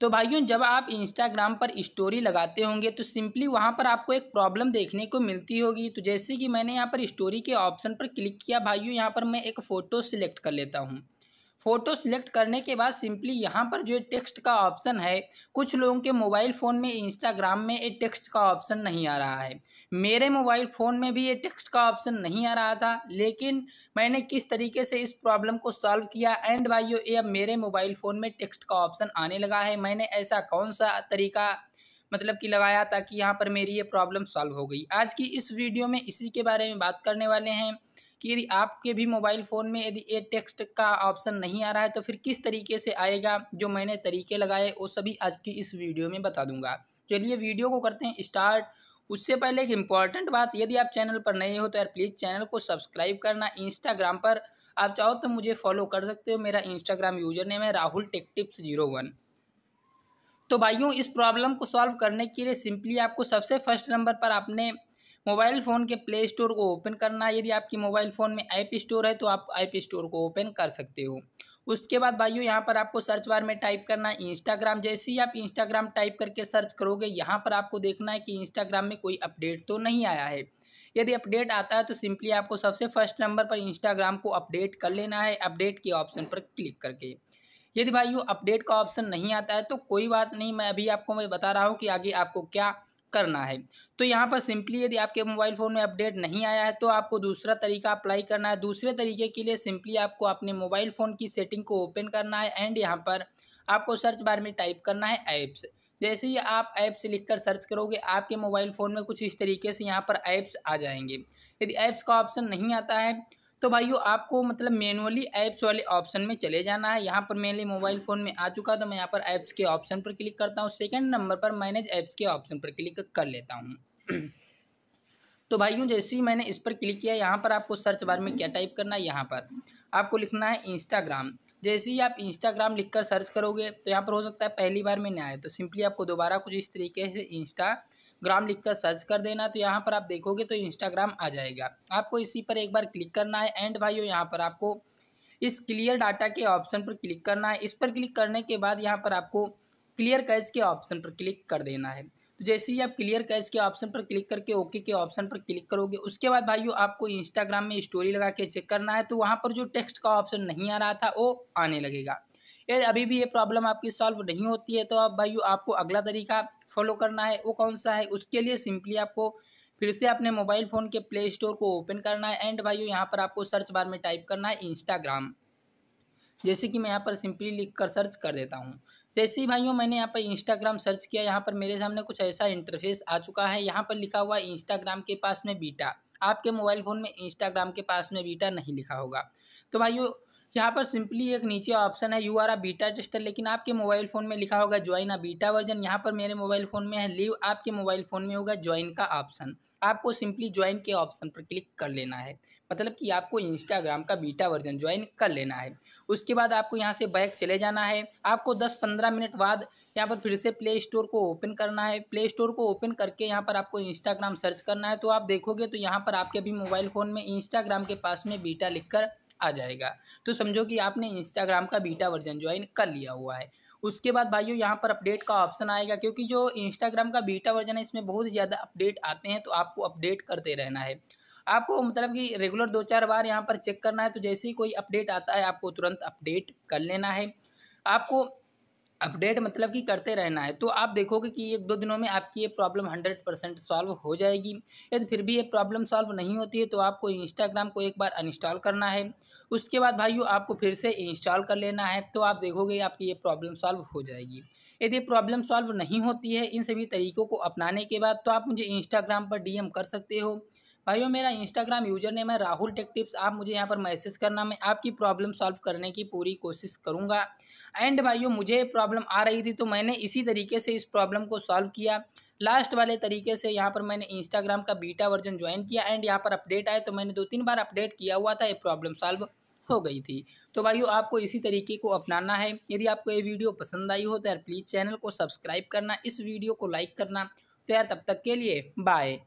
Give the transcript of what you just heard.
तो भाइयों जब आप इंस्टाग्राम पर स्टोरी लगाते होंगे तो सिंपली वहाँ पर आपको एक प्रॉब्लम देखने को मिलती होगी तो जैसे कि मैंने यहाँ पर स्टोरी के ऑप्शन पर क्लिक किया भाइयों यहाँ पर मैं एक फ़ोटो सिलेक्ट कर लेता हूँ फ़ोटो सिलेक्ट करने के बाद सिंपली यहाँ पर जो टेक्स्ट का ऑप्शन है कुछ लोगों के मोबाइल फ़ोन में इंस्टाग्राम में ये टेक्स्ट का ऑप्शन नहीं आ रहा है मेरे मोबाइल फ़ोन में भी ये टेक्स्ट का ऑप्शन नहीं आ रहा था लेकिन मैंने किस तरीके से इस प्रॉब्लम को सॉल्व किया एंड भाइयों ये अब मेरे मोबाइल फ़ोन में टेक्स्ट का ऑप्शन आने लगा है मैंने ऐसा कौन सा तरीका मतलब कि लगाया ताकि यहाँ पर मेरी ये प्रॉब्लम सॉल्व हो गई आज की इस वीडियो में इसी के बारे में बात करने वाले हैं कि यदि आपके भी मोबाइल फ़ोन में यदि ए टेक्स्ट का ऑप्शन नहीं आ रहा है तो फिर किस तरीके से आएगा जो मैंने तरीके लगाए वो सभी आज की इस वीडियो में बता दूंगा चलिए वीडियो को करते हैं स्टार्ट उससे पहले एक इम्पॉर्टेंट बात यदि आप चैनल पर नए हो तो यार प्लीज़ चैनल को सब्सक्राइब करना इंस्टाग्राम पर आप चाहो तो मुझे फॉलो कर सकते हो मेरा इंस्टाग्राम यूजर नेम है Rahul tech tips zero one तो भाइयों इस प्रॉब्लम को सॉल्व करने के लिए सिंपली आपको सबसे फर्स्ट नंबर पर आपने मोबाइल फ़ोन के प्ले स्टोर को ओपन करना है यदि आपके मोबाइल फ़ोन में ऐप स्टोर है तो आप ऐप स्टोर को ओपन कर सकते हो उसके बाद भाइयों यहाँ पर आपको सर्च बार में टाइप करना है इंस्टाग्राम जैसे ही आप इंस्टाग्राम टाइप करके सर्च करोगे यहाँ पर आपको देखना है कि इंस्टाग्राम में कोई अपडेट तो नहीं आया है यदि अपडेट आता है तो सिंपली आपको सबसे फर्स्ट नंबर पर इंस्टाग्राम को अपडेट कर लेना है अपडेट के ऑप्शन पर क्लिक करके यदि भाइयों अपडेट का ऑप्शन नहीं आता है तो कोई बात नहीं मैं अभी आपको मैं बता रहा हूँ कि आगे आपको क्या करना है तो यहाँ पर सिंपली यदि आपके मोबाइल फ़ोन में अपडेट नहीं आया है तो आपको दूसरा तरीका अप्लाई करना है दूसरे तरीके के लिए सिंपली आपको अपने मोबाइल फ़ोन की सेटिंग को ओपन करना है एंड यहाँ पर आपको सर्च बार में टाइप करना है ऐप्स जैसे ही आप ऐप्स लिखकर सर्च करोगे आपके मोबाइल फ़ोन में कुछ इस तरीके से यहाँ पर ऐप्स आ जाएंगे यदि ऐप्स का ऑप्शन नहीं आता है तो भाइयों आपको मतलब मैनुअली ऐप्स वाले ऑप्शन में चले जाना है यहाँ पर मेनली मोबाइल फ़ोन में आ चुका तो मैं यहाँ पर ऐप्स के ऑप्शन पर क्लिक करता हूँ सेकेंड नंबर पर मैनेज ऐप्स के ऑप्शन पर क्लिक कर लेता हूँ तो भाइयों जैसे ही मैंने इस पर क्लिक किया यहाँ पर आपको सर्च बार में क्या टाइप करना है यहाँ पर आपको लिखना है इंस्टाग्राम जैसे ही आप इंस्टाग्राम लिखकर सर्च करोगे तो यहाँ पर हो सकता है पहली बार में ना आए तो सिंपली आपको दोबारा कुछ इस तरीके से इंस्टा ग्राम लिखकर सर्च कर देना तो यहाँ पर आप देखोगे तो इंस्टाग्राम आ जाएगा आपको इसी पर एक बार क्लिक करना है एंड भाइयों यहाँ पर आपको इस क्लियर डाटा के ऑप्शन पर क्लिक करना है इस पर क्लिक करने के बाद यहाँ पर आपको क्लियर कैच के ऑप्शन पर क्लिक कर देना है तो जैसे ही आप क्लियर कैच के ऑप्शन पर क्लिक करके ओके के ऑप्शन पर क्लिक करोगे उसके बाद भाइयों आपको इंस्टाग्राम में स्टोरी लगा के चेक करना है तो वहाँ पर जो टेक्स्ट का ऑप्शन नहीं आ रहा था वो आने लगेगा ये अभी भी ये प्रॉब्लम आपकी सॉल्व नहीं होती है तो अब भाइयों आपको अगला तरीका फॉलो करना है वो कौन सा है उसके लिए सिंपली आपको फिर से अपने मोबाइल फ़ोन के प्ले स्टोर को ओपन करना है एंड भाइयों यहाँ पर आपको सर्च बार में टाइप करना है इंस्टाग्राम जैसे कि मैं यहाँ पर सिंपली लिख कर सर्च कर देता हूँ जैसे ही भाइयों मैंने यहाँ पर इंस्टाग्राम सर्च किया यहाँ पर मेरे सामने कुछ ऐसा इंटरफेस आ चुका है यहाँ पर लिखा हुआ इंस्टाग्राम के पास में बीटा आपके मोबाइल फ़ोन में इंस्टाग्राम के पास में बीटा नहीं लिखा होगा तो भाइयों यहाँ पर सिंपली एक नीचे ऑप्शन है you are a beta tester लेकिन आपके मोबाइल फ़ोन में लिखा होगा ज्वाइन आ बीटा वर्जन यहाँ पर मेरे मोबाइल फ़ोन में है लीव आपके मोबाइल फ़ोन में होगा ज्वाइन का ऑप्शन आपको सिंपली ज्वाइन के ऑप्शन पर क्लिक कर लेना है मतलब कि आपको इंस्टाग्राम का बीटा वर्जन ज्वाइन कर लेना है उसके बाद आपको यहाँ से बैक चले जाना है आपको दस पंद्रह मिनट बाद यहाँ पर फिर से प्ले स्टोर को ओपन करना है प्ले स्टोर को ओपन करके यहाँ पर आपको इंस्टाग्राम सर्च करना है तो आप देखोगे तो यहाँ पर आपके भी मोबाइल फ़ोन में इंस्टाग्राम के पास में बीटा लिखकर आ जाएगा तो समझो कि आपने इंस्टाग्राम का बीटा वर्जन ज्वाइन कर लिया हुआ है उसके बाद भाइयों यहाँ पर अपडेट का ऑप्शन आएगा क्योंकि जो इंस्टाग्राम का बीटा वर्जन है इसमें बहुत ज़्यादा अपडेट आते हैं तो आपको अपडेट करते रहना है आपको मतलब कि रेगुलर दो चार बार यहाँ पर चेक करना है तो जैसे ही कोई अपडेट आता है आपको तुरंत अपडेट कर लेना है आपको अपडेट मतलब कि करते रहना है तो आप देखोगे कि एक दो दिनों में आपकी ये प्रॉब्लम हंड्रेड परसेंट सॉल्व हो जाएगी यदि फिर भी ये प्रॉब्लम सॉल्व नहीं होती है तो आपको इंस्टाग्राम को एक बार अनइंस्टॉल करना है उसके बाद भाइयों आपको फिर से इंस्टॉल कर लेना है तो आप देखोगे आपकी ये प्रॉब्लम सॉल्व हो जाएगी यदि प्रॉब्लम सॉल्व नहीं होती है इन सभी तरीकों को अपनाने के बाद तो आप मुझे इंस्टाग्राम पर डी कर सकते हो भाइयों मेरा इंस्टाग्राम यूजर नेम है राहुल टेक टिप्स आप मुझे यहाँ पर मैसेज करना मैं आपकी प्रॉब्लम सॉल्व करने की पूरी कोशिश करूँगा एंड भाइयों मुझे प्रॉब्लम आ रही थी तो मैंने इसी तरीके से इस प्रॉब्लम को सॉल्व किया लास्ट वाले तरीके से यहाँ पर मैंने इंस्टाग्राम का बीटा वर्जन ज्वाइन किया एंड यहाँ पर अपडेट आया तो मैंने दो तीन बार अपडेट किया हुआ था ये प्रॉब्लम सॉल्व हो गई थी तो भाइयों आपको इसी तरीके को अपनाना है यदि आपको ये वीडियो पसंद आई हो तो यार प्लीज़ चैनल को सब्सक्राइब करना इस वीडियो को लाइक करना तो यार तब तक के लिए बाय